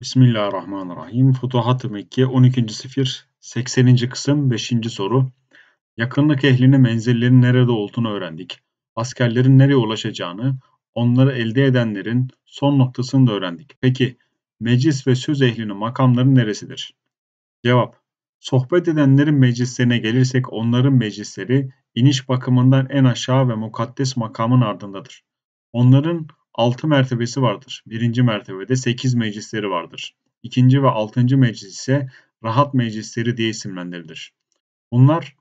Bismillahirrahmanirrahim. Futuhat-ı Mekke 12. sifir 80. kısım 5. soru. Yakınlık ehlinin menzillerin nerede olduğunu öğrendik. Askerlerin nereye ulaşacağını, onları elde edenlerin son noktasını da öğrendik. Peki meclis ve söz ehlinin makamları neresidir? Cevap. Sohbet edenlerin meclislerine gelirsek onların meclisleri iniş bakımından en aşağı ve mukaddes makamın ardındadır. Onların 6 mertebesi vardır. Birinci mertebede 8 meclisleri vardır. İkinci ve altıncı meclis ise rahat meclisleri diye isimlendirilir. Bunlar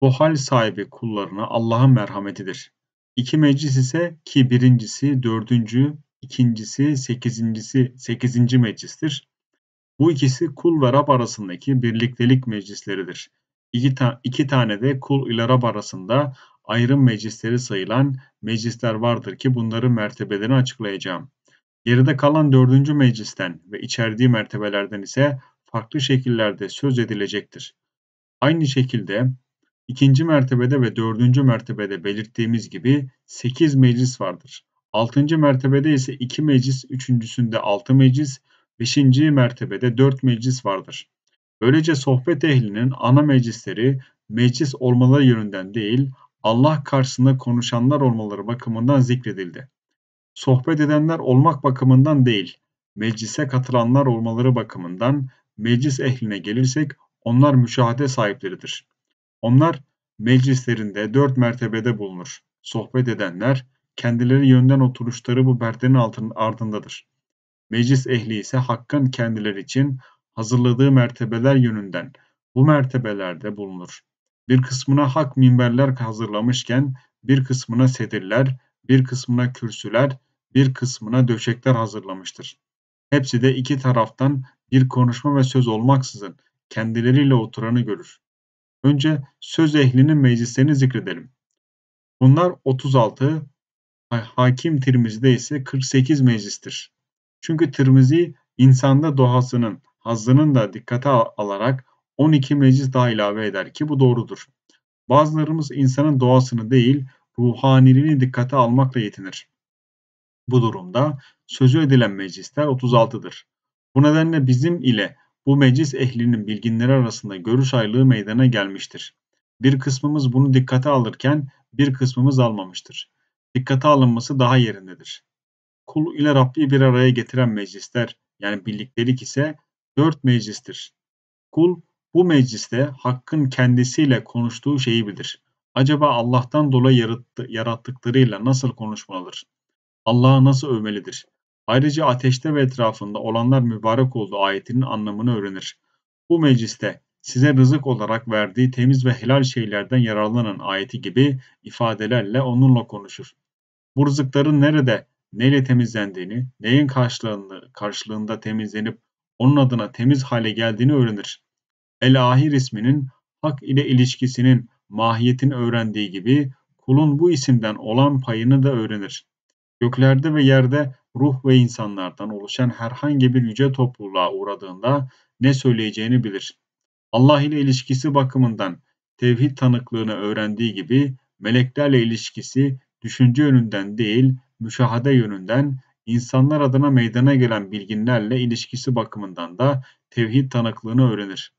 o hal sahibi kullarına Allah'ın merhametidir. İki meclis ise ki birincisi, dördüncü, ikincisi, sekizincisi, sekizinci meclistir. Bu ikisi kul ve Rab arasındaki birliktelik meclisleridir. İki, ta iki tane de kul ile Rab arasında ayrım meclisleri sayılan meclisler vardır ki bunların mertebelerini açıklayacağım. Geride kalan dördüncü meclisten ve içerdiği mertebelerden ise farklı şekillerde söz edilecektir. Aynı şekilde ikinci mertebede ve dördüncü mertebede belirttiğimiz gibi sekiz meclis vardır. Altıncı mertebede ise iki meclis, üçüncüsünde altı meclis, beşinci mertebede dört meclis vardır. Böylece sohbet ehlinin ana meclisleri meclis olmaları yönünden değil, Allah karşısında konuşanlar olmaları bakımından zikredildi. Sohbet edenler olmak bakımından değil, meclise katılanlar olmaları bakımından meclis ehline gelirsek onlar müşahede sahipleridir. Onlar meclislerinde dört mertebede bulunur. Sohbet edenler kendileri yönden oturuşları bu perdenin altının ardındadır. Meclis ehli ise hakkın kendileri için hazırladığı mertebeler yönünden bu mertebelerde bulunur bir kısmına hak minberler hazırlamışken bir kısmına sedirler, bir kısmına kürsüler, bir kısmına döşekler hazırlamıştır. Hepsi de iki taraftan bir konuşma ve söz olmaksızın kendileriyle oturanı görür. Önce söz ehlinin meclislerini zikredelim. Bunlar 36, Hakim Tirmizi'de ise 48 meclistir. Çünkü Tirmizi insanda doğasının, hazzının da dikkate alarak 12 meclis daha ilave eder ki bu doğrudur. Bazılarımız insanın doğasını değil ruhaniliğini dikkate almakla yetinir. Bu durumda sözü edilen meclisler 36'dır. Bu nedenle bizim ile bu meclis ehlinin bilginleri arasında görüş ayrılığı meydana gelmiştir. Bir kısmımız bunu dikkate alırken bir kısmımız almamıştır. Dikkate alınması daha yerindedir. Kul ile Rabbi bir araya getiren meclisler yani birliktelik ise 4 meclistir. Kul bu mecliste Hakk'ın kendisiyle konuştuğu şeyi bilir. Acaba Allah'tan dolayı yarattı, yarattıklarıyla nasıl konuşmalıdır? Allah'a nasıl övmelidir? Ayrıca ateşte ve etrafında olanlar mübarek olduğu ayetinin anlamını öğrenir. Bu mecliste size rızık olarak verdiği temiz ve helal şeylerden yararlanan ayeti gibi ifadelerle onunla konuşur. Bu rızıkların nerede, neyle temizlendiğini, neyin karşılığında, karşılığında temizlenip onun adına temiz hale geldiğini öğrenir. Elahir isminin hak ile ilişkisinin mahiyetini öğrendiği gibi kulun bu isimden olan payını da öğrenir. Göklerde ve yerde ruh ve insanlardan oluşan herhangi bir yüce topluluğa uğradığında ne söyleyeceğini bilir. Allah ile ilişkisi bakımından tevhid tanıklığını öğrendiği gibi meleklerle ilişkisi düşünce yönünden değil, müşahade yönünden insanlar adına meydana gelen bilginlerle ilişkisi bakımından da tevhid tanıklığını öğrenir.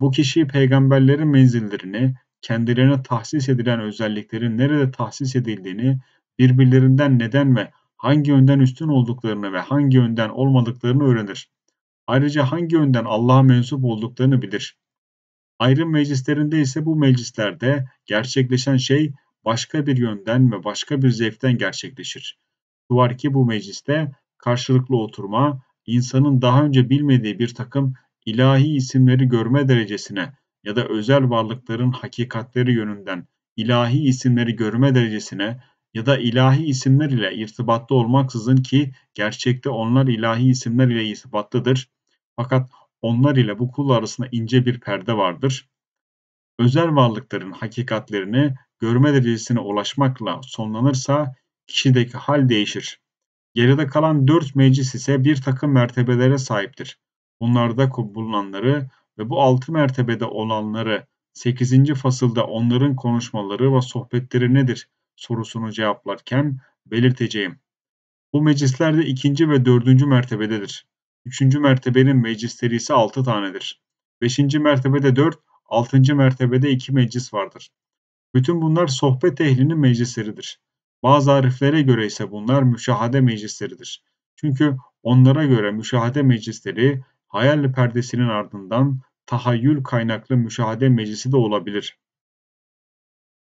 Bu kişi peygamberlerin menzillerini, kendilerine tahsis edilen özelliklerin nerede tahsis edildiğini, birbirlerinden neden ve hangi yönden üstün olduklarını ve hangi yönden olmadıklarını öğrenir. Ayrıca hangi yönden Allah'a mensup olduklarını bilir. Ayrım meclislerinde ise bu meclislerde gerçekleşen şey başka bir yönden ve başka bir zevkten gerçekleşir. Şu ki bu mecliste karşılıklı oturma, insanın daha önce bilmediği bir takım ilahi isimleri görme derecesine ya da özel varlıkların hakikatleri yönünden ilahi isimleri görme derecesine ya da ilahi isimler ile irtibatta olmaksızın ki gerçekte onlar ilahi isimler ile irtibatlıdır. Fakat onlar ile bu kul arasında ince bir perde vardır. Özel varlıkların hakikatlerini görme derecesine ulaşmakla sonlanırsa kişideki hal değişir. Geride kalan dört meclis ise bir takım mertebelere sahiptir. Onlarda bulunanları ve bu altı mertebede olanları 8. fasılda onların konuşmaları ve sohbetleri nedir sorusunu cevaplarken belirteceğim. Bu meclisler de ikinci ve dördüncü mertebededir. Üçüncü mertebenin meclisleri ise altı tanedir. Beşinci mertebede dört, altıncı mertebede iki meclis vardır. Bütün bunlar sohbet ehlinin meclisleridir. Bazı ariflere göre ise bunlar müşahade meclisleridir. Çünkü onlara göre müşahade meclisleri hayal perdesinin ardından tahayyül kaynaklı müşahede meclisi de olabilir.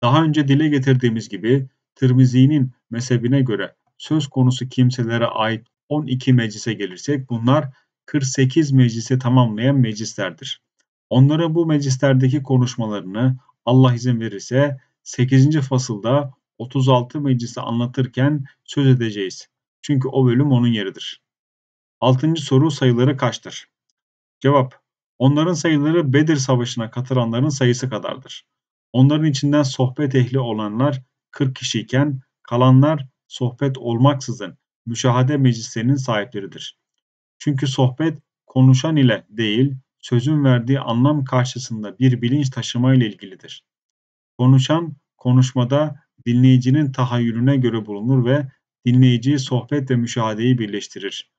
Daha önce dile getirdiğimiz gibi Tirmizi'nin mezhebine göre söz konusu kimselere ait 12 meclise gelirsek bunlar 48 meclise tamamlayan meclislerdir. Onlara bu meclislerdeki konuşmalarını Allah izin verirse 8. fasılda 36 meclisi anlatırken söz edeceğiz. Çünkü o bölüm onun yeridir. Altıncı soru sayıları kaçtır? Cevap. Onların sayıları Bedir Savaşı'na katılanların sayısı kadardır. Onların içinden sohbet ehli olanlar 40 kişiyken kalanlar sohbet olmaksızın müşahade meclislerinin sahipleridir. Çünkü sohbet konuşan ile değil, sözün verdiği anlam karşısında bir bilinç taşıma ile ilgilidir. Konuşan konuşmada dinleyicinin tahayyülüne göre bulunur ve dinleyiciyi sohbet ve müşahadeyi birleştirir.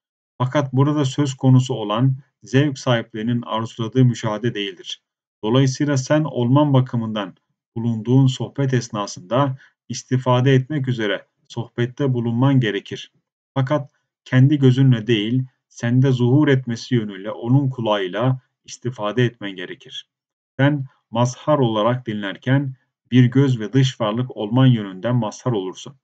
Fakat burada söz konusu olan zevk sahiplerinin arzuladığı müşahede değildir. Dolayısıyla sen olman bakımından bulunduğun sohbet esnasında istifade etmek üzere sohbette bulunman gerekir. Fakat kendi gözünle değil, sende zuhur etmesi yönüyle onun kulağıyla istifade etmen gerekir. Sen mazhar olarak dinlerken bir göz ve dış varlık olman yönünden mazhar olursun.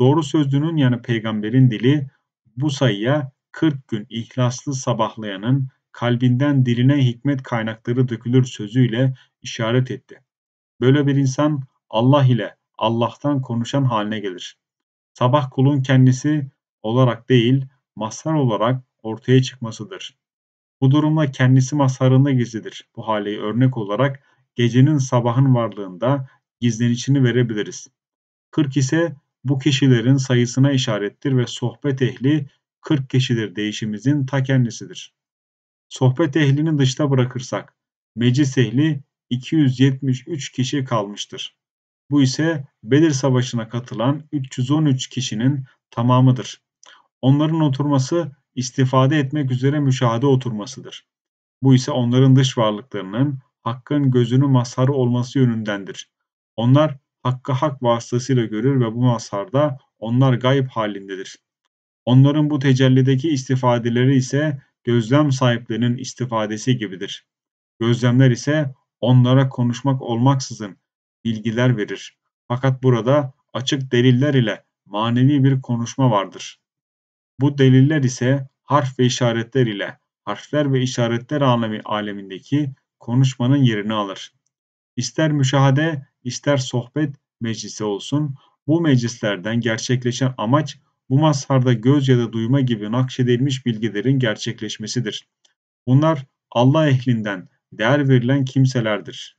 Doğru sözlünün yani peygamberin dili bu sayıya 40 gün ihlaslı sabahlayanın kalbinden diline hikmet kaynakları dökülür sözüyle işaret etti. Böyle bir insan Allah ile Allah'tan konuşan haline gelir. Sabah kulun kendisi olarak değil, mazhar olarak ortaya çıkmasıdır. Bu durumla kendisi mazharında gizlidir. Bu haleyi örnek olarak gecenin sabahın varlığında gizlenişini verebiliriz. 40 ise bu kişilerin sayısına işarettir ve sohbet ehli 40 kişidir değişimizin ta kendisidir. Sohbet ehlini dışta bırakırsak meclis ehli 273 kişi kalmıştır. Bu ise Bedir Savaşı'na katılan 313 kişinin tamamıdır. Onların oturması istifade etmek üzere müşahede oturmasıdır. Bu ise onların dış varlıklarının hakkın gözünü mazharı olması yönündendir. Onlar hakkı hak vasıtasıyla görür ve bu mazharda onlar gayb halindedir. Onların bu tecellideki istifadeleri ise gözlem sahiplerinin istifadesi gibidir. Gözlemler ise onlara konuşmak olmaksızın bilgiler verir. Fakat burada açık deliller ile manevi bir konuşma vardır. Bu deliller ise harf ve işaretler ile harfler ve işaretler alemi alemindeki konuşmanın yerini alır. İster müşahede, ister sohbet meclisi olsun, bu meclislerden gerçekleşen amaç bu mazharda göz ya da duyma gibi nakşedilmiş bilgilerin gerçekleşmesidir. Bunlar Allah ehlinden değer verilen kimselerdir.